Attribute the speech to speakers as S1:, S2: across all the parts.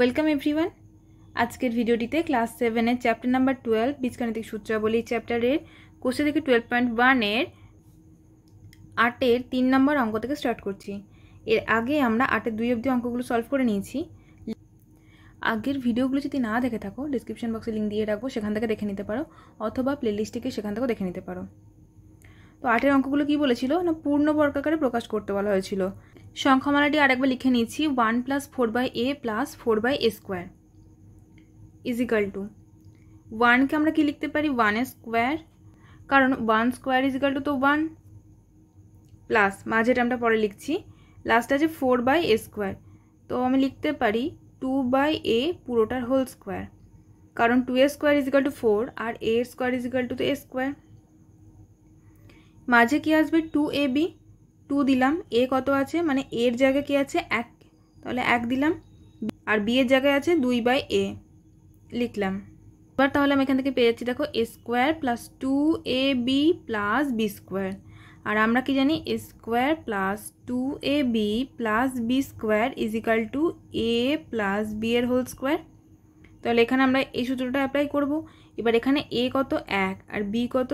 S1: welcome everyone আজকের ভিডিওটিতে class সেভেনের চ্যাপ্টার নাম্বার টুয়েলভ বীজগাণিতিক সূত্রাবলী চ্যাপ্টারের কোষে থেকে টুয়েলভ পয়েন্ট ওয়ানের আটের তিন নম্বর অঙ্ক থেকে স্টার্ট করছি এর আগে আমরা আটের দুই অবধি অঙ্কগুলো সলভ করে নিয়েছি আগের ভিডিওগুলো যদি না দেখে থাকো ডিসক্রিপশন বক্সে লিঙ্ক দিয়ে রাখবো সেখান থেকে দেখে নিতে পারো অথবা প্লেলিস্টটিকে সেখান থেকেও দেখে নিতে পারো তো আটের অঙ্কগুলো কি বলেছিল না পূর্ণ বর্গাকারে প্রকাশ করতে বলা হয়েছিল সংখ্যামালাটি আরেকবার লিখে নিয়েছি one plus four by A plus four by A square is equal to ওয়ানকে আমরা কি লিখতে পারি ওয়ান এ স্কোয়ার কারণ ওয়ান স্কোয়ার ইজিক্যাল টু তো ওয়ান প্লাস মাঝেটা আমরা পরে লিখছি লাস্ট আছে ফোর বাই এ স্কোয়ার তো আমি লিখতে পারি টু বাই এ পুরোটার হোল স্কোয়ার কারণ two A square is equal to four আর এ স্কোয়ার ইজিক্যাল টু তো এ স্কোয়ার মাঝে কি আসবে টু এ বি টু দিলাম এ কত আছে মানে এর জায়গায় কি আছে এক তাহলে এক দিলাম আর বি এর জায়গায় আছে দুই বাই এ লিখলাম এবার তাহলে আমি এখান থেকে পেয়ে যাচ্ছি দেখো A square plus two A B plus B square আর আমরা কি জানি A square plus two A B plus B square is equal to A plus B এর হোল স্কোয়ার তাহলে এখানে আমরা এই সূত্রটা অ্যাপ্লাই করব এবার এখানে এ কত এক আর বি কত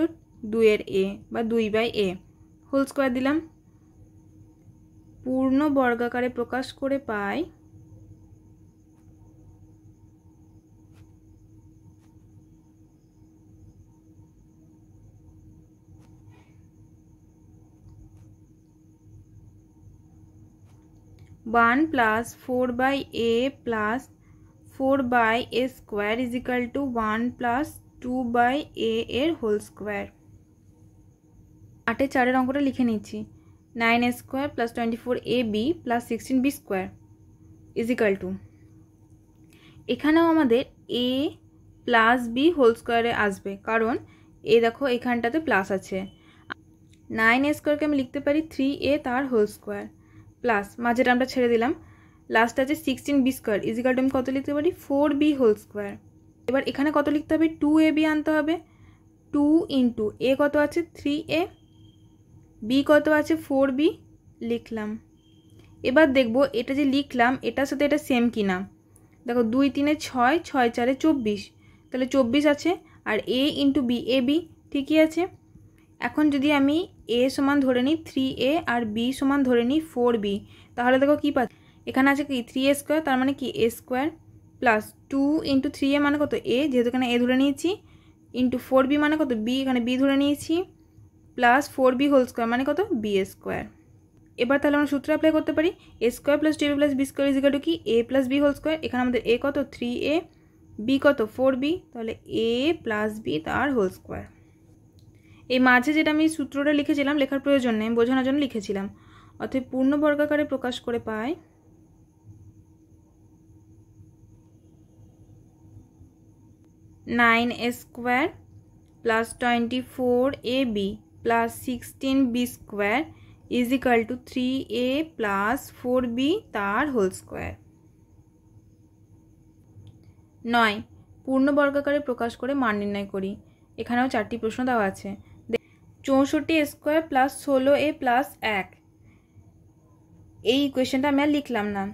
S1: দুইয়ের এ বা দুই বাই এ হোল স্কোয়ার দিলাম পূর্ণ বর্গাকারে প্রকাশ করে পাই one plus four by A plus four by A square is equal to one plus two by A এর হোল স্কোয়ার আটে চারের অঙ্কটা লিখে নিচ্ছি nine A square plus twenty four A B plus sixteen B square is equal to এখানেও আমাদের এ plus B whole স্কোয়ারে আসবে কারণ এ দেখো এখানটাতে প্লাস আছে নাইন এ স্কোয়ারকে আমি লিখতে পারি থ্রি এ তার হোল স্কোয়ার প্লাস মাঝেটা আমরা ছেড়ে দিলাম লাস্ট আছে সিক্সটিন বি স্কোয়ার ইজিকাল আমি কত লিখতে পারি ফোর বি হোল স্কোয়ার এবার এখানে কত লিখতে হবে টু এ বি আনতে হবে টু ইন্টু এ কত আছে থ্রি এ বি কত আছে ফোর বি লিখলাম এবার দেখব এটা যে লিখলাম এটার সাথে এটা সেম কি না দেখো দুই তিনে ছয় ছয় চারে চব্বিশ তাহলে চব্বিশ আছে আর A into B A B ঠিকই আছে এখন যদি আমি এ সমান ধরে নিই থ্রি এ আর বি সমান ধরে নিই ফোর বি তাহলে দেখো কী পাচ্ছি এখানে আছে কি থ্রি এ স্কোয়ার তার মানে কি A square plus two into three A মানে কত এ যেহেতু এখানে এ ধরে নিয়েছি ইন্টু ফোর বি মানে কত বি এখানে বি ধরে নিয়েছি plus four B whole square মানে কত বি এ স্কোয়ার এবার তাহলে আমরা সূত্র অ্যাপ্লাই করতে পারি A square plus two A plus B square is equal to কি A plus B whole square এখানে আমাদের এ কত থ্রি এ বি কত ফোর বি তাহলে এ প্লাস বি তার হোল স্কোয়ার এই মাঝে যেটা আমি সূত্রটা লিখেছিলাম লেখার প্রয়োজন নেই বোঝানোর জন্য লিখেছিলাম অর্থাৎ পূর্ণ বর্গাকারে প্রকাশ করে পাই nine A square plus twenty four A B plus 16b square is equal to 3a plus 4b তার হোল স্কোয়ার নয় পূর্ণ বর্গাকারে প্রকাশ করে মান নির্ণয় করি এখানেও চারটি প্রশ্ন দেওয়া আছে চৌষট্টি স্কোয়ার প্লাস ষোলো এ প্লাস এক এই ইকুয়েশনটা আমি আর লিখলাম না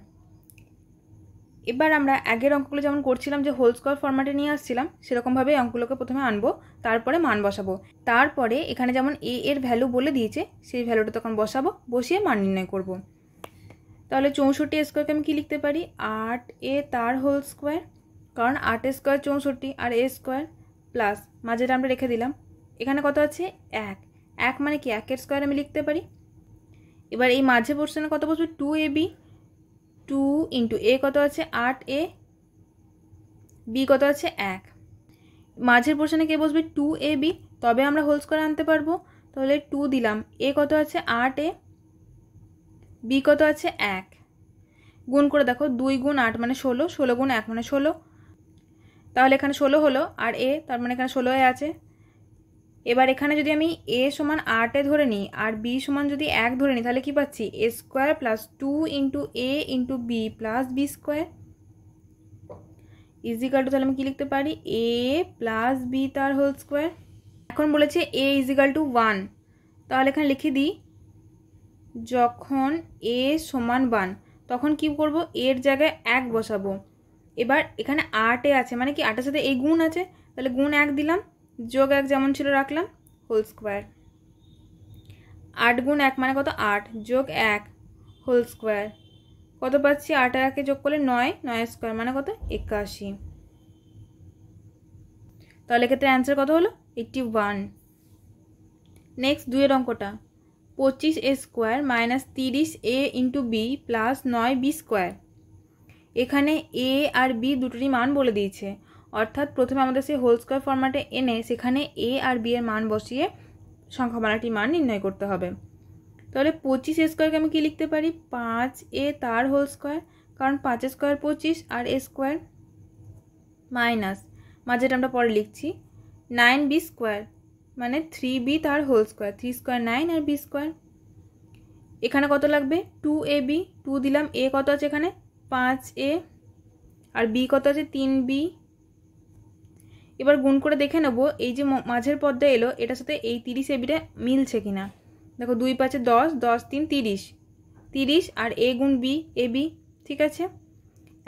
S1: এবার আমরা আগের অঙ্কগুলো যেমন করছিলাম যে হোল স্কোয়ার ফর্ম্যাটে নিয়ে আসছিলাম সেরকমভাবে অঙ্কগুলোকে প্রথমে আনবো তারপরে মান বসাবো তারপরে এখানে যেমন এ এর ভ্যালু বলে দিয়েছে সেই ভ্যালুটা তখন বসাবো বসিয়ে মান নির্ণয় করবো তাহলে চৌষট্টি স্কোয়ারকে আমি কী লিখতে পারি আট এ তার হোল স্কোয়ার কারণ আট স্কোয়ার চৌষট্টি আর এ স্কোয়ার প্লাস মাঝেটা আমরা রেখে দিলাম এখানে কত আছে এক এক মানে কি একের স্কোয়ার আমি লিখতে পারি এবার এই মাঝে পোর্শনে কত বসবে two A B two into A কত আছে আট এ বি কত আছে এক মাঝের পোর্শনে কে বসবে টু এ বি তবে আমরা হোল স্কোয়ার আনতে পারবো তাহলে টু দিলাম এ কত আছে আট এ বি কত আছে এক গুণ করে দেখো দুই গুণ আট মানে ষোলো ষোলো গুণ এক মানে ষোলো তাহলে এখানে ষোলো হলো আর এ তার মানে এখানে ষোলো এ আছে এবার এখানে যদি আমি এ সমান আটে ধরে নিই আর বি সমান যদি এক ধরে নিই তাহলে কি পাচ্ছি A square plus two into A into B plus B square is equal to তাহলে আমি কী লিখতে পারি এ প্লাস বি তার হোল স্কোয়ার এখন বলেছে এ ইজিকাল টু ওয়ান তাহলে এখানে লিখে দিই যখন এ সমান ওয়ান তখন কি করব এর জায়গায় এক বসাবো এবার এখানে আটে আছে মানে কি আটের সাথে এই গুণ আছে তাহলে গুণ এক দিলাম যোগ এক যেমন ছিল রাখলাম হোল স্কোয়ার আট গুণ এক মানে কত আট যোগ এক হোল স্কোয়ার কত পাচ্ছি আট আর একে যোগ করলে নয় নয় স্কোয়ার মানে কত একাশি তাহলে ক্ষেত্রে অ্যান্সার কত হলো এইটটি ওয়ান নেক্সট দুয়ের অঙ্কটা পঁচিশ এ স্কোয়ার মাইনাস তিরিশ এ ইন্টু বি প্লাস নয় বি স্কোয়ার এখানে এ আর বি দুটোরই মান বলে দিয়েছে অর্থাৎ প্রথমে আমাদের সেই হোল স্কোয়ার ফর্মাটে এনে সেখানে এ আর বি এর মান বসিয়ে সংখ্যামালাটির মান নির্ণয় করতে হবে তাহলে পঁচিশ এ স্কোয়ারকে আমি কী লিখতে পারি পাঁচ এ তার হোল স্কোয়ার কারণ পাঁচ স্কোয়ার পঁচিশ আর এ স্কোয়ার মাইনাস মাঝেটা আমরা পরে লিখছি নাইন বি স্কোয়ার মানে থ্রি বি তার whole square three square nine আর বি স্কোয়ার এখানে কত লাগবে টু এ বি টু দিলাম এ কত আছে এখানে পাঁচ এ আর বি কত আছে তিন বি এবার গুণ করে দেখে নেব এই যে মাঝের পর্দা এলো এটার সাথে এই তিরিশ এবিটা মিলছে কিনা দেখো দুই পাঁচে দশ দশ তিন তিরিশ তিরিশ আর এ গুণ বি এ বি ঠিক আছে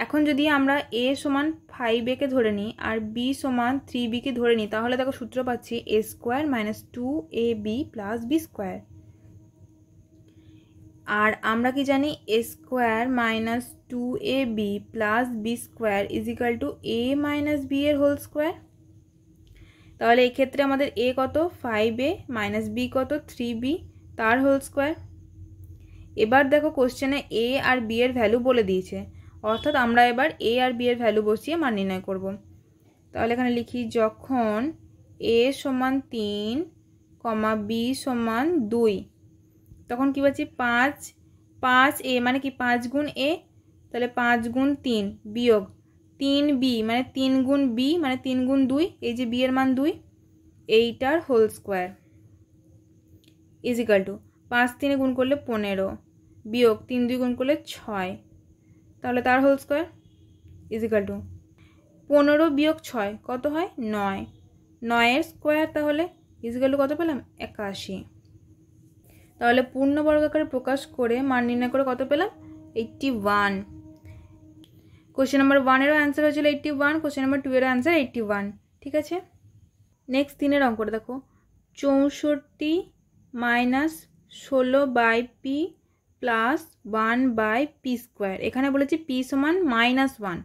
S1: এখন যদি আমরা এ সমান ফাইভ কে ধরে নিই আর বি সমান থ্রি বিকে ধরে নিই তাহলে দেখো সূত্র পাচ্ছি A square minus two A B plus B square আর আমরা কি জানি A square minus two A B plus B square is to A minus B এর হোল স্কোয়ার তাহলে এক্ষেত্রে আমাদের এ কত ফাইভ এ মাইনাস বি কত থ্রি বি তার হোল স্কোয়ার এবার দেখো কোশ্চেনে এ আর বি এর ভ্যালু বলে দিয়েছে অর্থাৎ আমরা এবার এ আর বি এর ভ্যালু বসিয়ে মান নির্ণয় করব তাহলে এখানে লিখি যখন এ সমান তিন কমা বি সমান দুই তখন কী বলছি পাঁচ পাঁচ এ মানে কি পাঁচ গুণ এ তাহলে পাঁচ গুণ তিন বিয়োগ তিন বি মানে তিন গুণ বি মানে তিন গুণ দুই এই যে বি এর মান দুই এইটার হোল স্কোয়ার ইজিক্যাল টু পাঁচ তিনে গুণ করলে পনেরো বিয়োগ তিন দুই গুণ করলে ছয় তাহলে তার হোল স্কোয়ার ইজিক্যাল টু পনেরো বিয়োগ ছয় কত হয় নয় নয়ের স্কোয়ার তাহলে ইজিক্যাল টু কত পেলাম একাশি তাহলে পূর্ণবর্গাকারে প্রকাশ করে মান নির্ণয় করে কত পেলাম এইটটি ওয়ান কোশ্চেন নাম্বার ওয়ানেরও অ্যান্সার হয়েছিল এইটটি ওয়ান কোশ্চেন নাম্বার টুয়েরও অ্যান্সার এইটটি ওয়ান ঠিক আছে নেক্সট তিনের অঙ্কটা দেখো চৌষট্টি মাইনাস ষোলো by P plus one by P square এখানে বলেছি পি সমান মাইনাস ওয়ান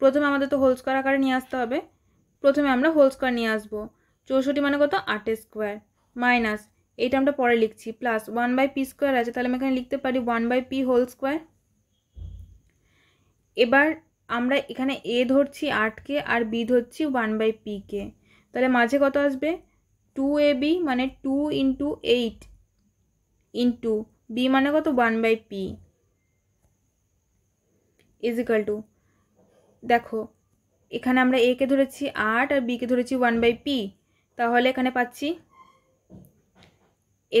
S1: প্রথমে আমাদের তো হোল স্কোয়ার আকারে নিয়ে আসতে হবে প্রথমে আমরা হোল স্কোয়ার নিয়ে আসবো চৌষট্টি মানে কত আট স্কোয়ার মাইনাস এইটা আমরা পরে লিখছি plus one by P square আছে তাহলে আমি এখানে লিখতে পারি one by P whole square এবার আমরা এখানে এ ধরছি আটকে আর বি ধরছি ওয়ান বাই পিকে তাহলে মাঝে কত আসবে টু এ বি মানে two into eight into B মানে কত one by P is equal to দেখো এখানে আমরা একে ধরেছি আট আর বিকে ধরেছি ওয়ান বাই পি তাহলে এখানে পাচ্ছি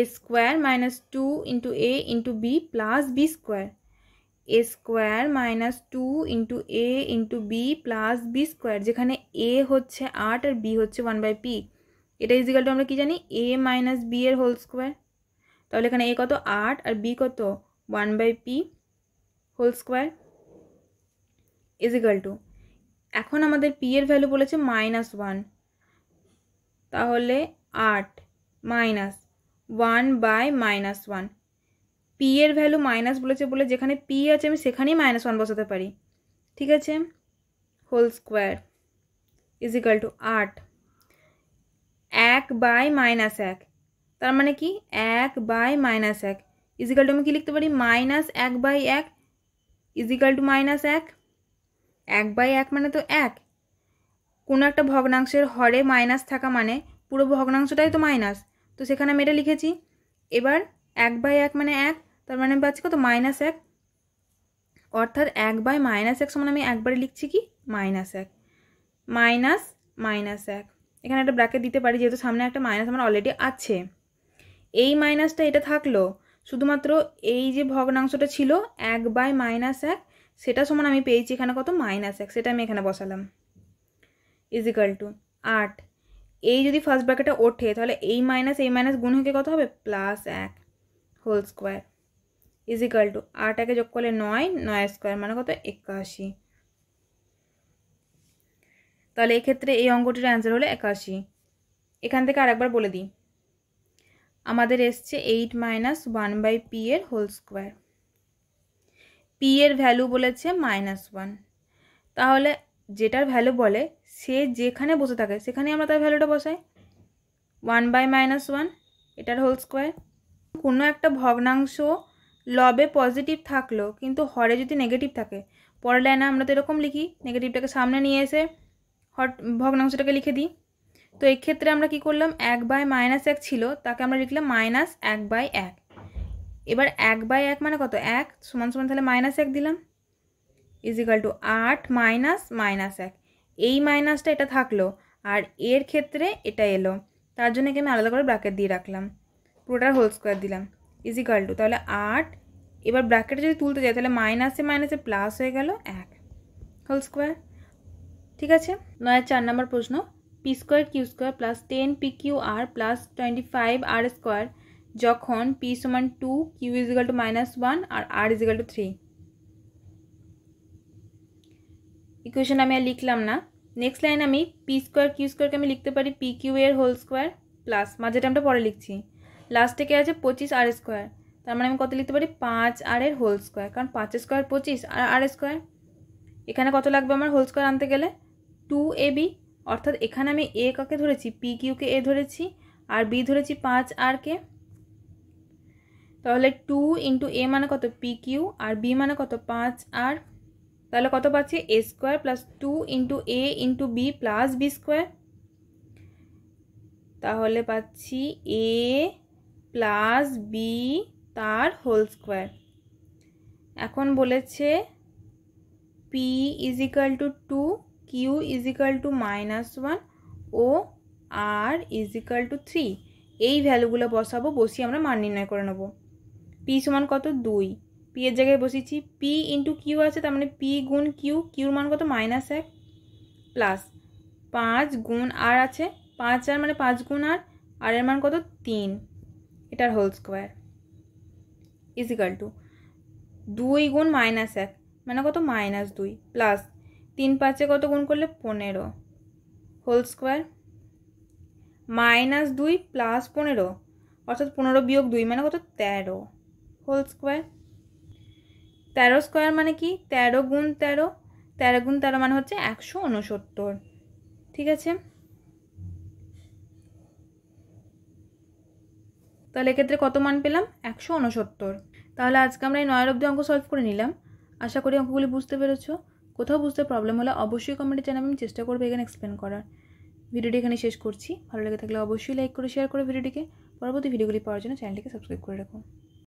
S1: A square minus two into A into B plus B square A square minus two into A into B plus B square যেখানে এ হচ্ছে আট আর বি হচ্ছে ওয়ান বাই পি এটা ইজিক্যাল টু আমরা কী জানি এ মাইনাস বি এর হোল স্কোয়ার তাহলে এখানে এ কত আট আর বি কত one by P whole square is equal to এখন আমাদের পি এর ভ্যালু বলেছে মাইনাস ওয়ান তাহলে আট minus one by minus one P এর ভ্যালু মাইনাস বলেছে বলে যেখানে পি আছে আমি সেখানেই মাইনাস ওয়ান বসাতে পারি ঠিক আছে whole square is equal to আট এক বাই মাইনাস এক তার মানে কি এক বাই মাইনাস এক ইজিক্যাল টু আমি কী লিখতে পারি মাইনাস এক বাই এক ইজিক্যাল টু মাইনাস এক এক বাই এক মানে তো এক কোনো একটা ভগ্নাংশের হরে মাইনাস থাকা মানে পুরো ভগ্নাংশটাই তো মাইনাস তো সেখানে আমি এটা লিখেছি এবার এক বাই এক মানে এক তার মানে পাচ্ছি কত মাইনাস এক অর্থাৎ এক বাই মাইনাস এক সমান আমি একবারে লিখছি কি মাইনাস এক মাইনাস মাইনাস এক এখানে একটা ব্র্যাকেট দিতে পারি যেহেতু সামনে একটা মাইনাস আমার অলরেডি আছে এই মাইনাসটা এটা থাকলো শুধুমাত্র এই যে ভগ্নাংশটা ছিল এক বাই মাইনাস এক সেটা সমান আমি পেয়েছি এখানে কত মাইনাস এক সেটা আমি এখানে বসালাম ইজিক্যাল টু আট এই যদি ফার্স্ট ব্র্যাকেটটা ওঠে তাহলে এই মাইনাস এই মাইনাস গুণ হয়ে কত হবে প্লাস এক whole square is equal to আটাকে যোগ করলে নয় নয় স্কোয়ার মানে কত একাশি তাহলে এক্ষেত্রে এই অঙ্কটির অ্যান্সার হলো একাশি এখান থেকে আরেকবার বলে দিই আমাদের এসছে eight minus one by P এর হোল স্কোয়ার পি এর ভ্যালু বলেছে মাইনাস ওয়ান তাহলে যেটার ভ্যালু বলে সে যেখানে বসে থাকে সেখানে আমরা তার ভ্যালুটা বসাই ওয়ান বাই মাইনাস ওয়ান এটার হোল স্কোয়ার কোনো একটা ভগ্নাংশ লবে পজিটিভ থাকলো কিন্তু হরে যদি নেগেটিভ থাকে পরের লাইনে আমরা তো এরকম লিখি নেগেটিভটাকে সামনে নিয়ে এসে হট ভগ্নাংশটাকে লিখে দিই তো এক্ষেত্রে আমরা কি করলাম এক বাই মাইনাস এক ছিল তাকে আমরা লিখলাম মাইনাস এক বাই এক এবার এক বাই এক মানে কত এক সমান সমান তাহলে মাইনাস এক দিলাম ইজিক্যাল টু আট মাইনাস মাইনাস এক এই মাইনাসটা এটা থাকলো আর এর ক্ষেত্রে এটা এলো তার জন্য কি আমি আলাদা করে ব্র্যাকেট দিয়ে রাখলাম পুরোটার হোল স্কোয়ার দিলাম ইজ ইকাল টু তাহলে আট এবার ব্র্যাকেটে যদি তুলতে যাই তাহলে মাইনাসে মাইনাসে প্লাস হয়ে গেল এক হোল স্কোয়ার ঠিক আছে নয় চার নম্বর প্রশ্ন P square Q square plus ten P Q R plus twenty five R square যখন পি সমান two Q is equal to minus one আর R is equal to three equation আমি আর লিখলাম না নেক্সট লাইন আমি পি স্কোয়ার কিউ স্কোয়ারকে আমি লিখতে পারি পি কিউ এর হোল স্কোয়ার প্লাস মাঝে টাইমটা পরে লিখছি লাস্ট আছে পঁচিশ আর স্কোয়ার তার মানে আমি কত লিখতে পারি পাঁচ আর এর হোল স্কোয়ার কারণ পাঁচ স্কোয়ার পঁচিশ আর আর স্কোয়ার এখানে কত লাগবে আমার হোল স্কোয়ার আনতে গেলে টু এ বি অর্থাৎ এখানে আমি এ কাকে ধরেছি পি কিউকে এ ধরেছি আর বি ধরেছি পাঁচ আর কে তাহলে টু ইন্টু এ মানে কত পি কিউ আর বি মানে কত পাঁচ আর তাহলে কত পাচ্ছি A square plus two into A into B plus B square তাহলে পাচ্ছি এ প্লাস বি তার হোল স্কোয়ার এখন বলেছে P is equal to two Q is equal to minus one ও আর ইজিক্যাল টু থ্রি এই ভ্যালুগুলো বসাবো বসিয়ে আমরা মান নির্ণয় করে নেব পি সমান কত দুই পি এর জায়গায় বসিয়েছি পি ইন্টু কিউ আছে তার মানে পি গুণ কিউ কিউর মান কত মাইনাস এক প্লাস পাঁচ গুণ আর আছে পাঁচ আর মানে পাঁচ গুণ আর আর এর মান কত তিন এটার হোল স্কোয়ার ইজিক্যাল টু দুই গুণ মাইনাস এক মানে কত মাইনাস দুই প্লাস তিন পাঁচে কত গুণ করলে পনেরো হোল স্কোয়ার মাইনাস দুই প্লাস পনেরো অর্থাৎ পনেরো বিয়োগ দুই মানে কত তেরো হোল স্কোয়ার তেরো স্কোয়ার মানে কি তেরো গুণ তেরো তেরো গুণ তেরো মানে হচ্ছে একশো উনসত্তর ঠিক আছে তাহলে এক্ষেত্রে কত মান পেলাম একশো উনসত্তর তাহলে আজকে আমরা এই নয় অব্দি অঙ্ক সলভ করে নিলাম আশা করি অঙ্কগুলি বুঝতে পেরেছো কোথাও বুঝতে প্রবলেম হলে অবশ্যই কমেন্টে জানাবেন আমি চেষ্টা করবো এখানে এক্সপ্লেন করার ভিডিওটি এখানে শেষ করছি ভালো লেগে থাকলে অবশ্যই লাইক করে শেয়ার করে ভিডিওটিকে পরবর্তী ভিডিওগুলি পাওয়ার জন্য চ্যানেলটিকে সাবস্ক্রাইব করে রাখুন